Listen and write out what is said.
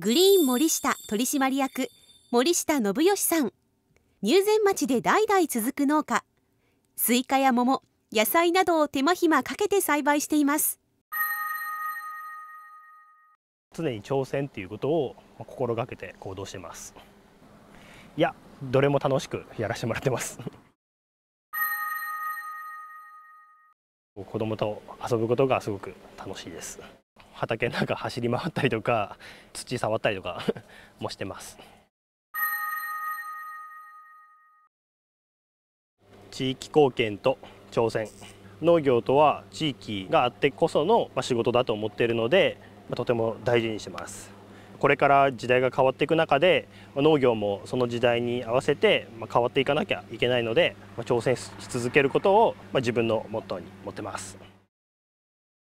グリーン森下取締役森下信義さん入善町で代々続く農家スイカや桃野菜などを手間暇かけて栽培しています常に挑戦っていうことを心がけて行動してますいやどれも楽しくやらせてもらってます 子供と遊ぶことがすごく楽しいです畑の中走り回ったりとか土触ったりとか もしてます地域貢献と挑戦農業とは地域があってこその仕事だと思っているのでとても大事にしてますこれから時代が変わっていく中で農業もその時代に合わせて変わっていかなきゃいけないので挑戦し続けることを自分のモットーに持ってます。